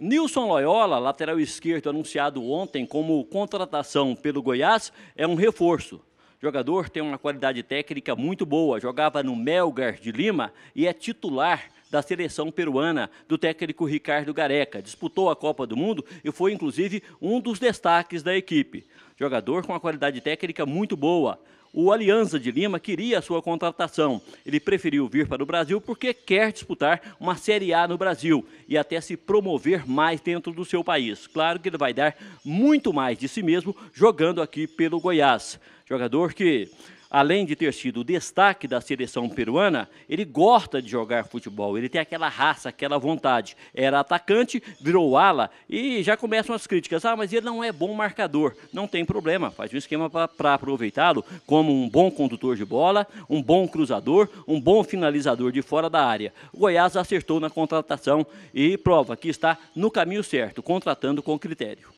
Nilson Loyola, lateral esquerdo anunciado ontem como contratação pelo Goiás, é um reforço. jogador tem uma qualidade técnica muito boa, jogava no Melgar de Lima e é titular da seleção peruana do técnico Ricardo Gareca. Disputou a Copa do Mundo e foi inclusive um dos destaques da equipe jogador com uma qualidade técnica muito boa. O Aliança de Lima queria a sua contratação. Ele preferiu vir para o Brasil porque quer disputar uma Série A no Brasil e até se promover mais dentro do seu país. Claro que ele vai dar muito mais de si mesmo jogando aqui pelo Goiás. Jogador que além de ter sido o destaque da seleção peruana, ele gosta de jogar futebol, ele tem aquela raça, aquela vontade. Era atacante, virou ala e já começam as críticas. Ah, mas ele não é bom marcador, não tem problema, faz um esquema para aproveitá-lo como um bom condutor de bola, um bom cruzador, um bom finalizador de fora da área. O Goiás acertou na contratação e prova que está no caminho certo, contratando com critério.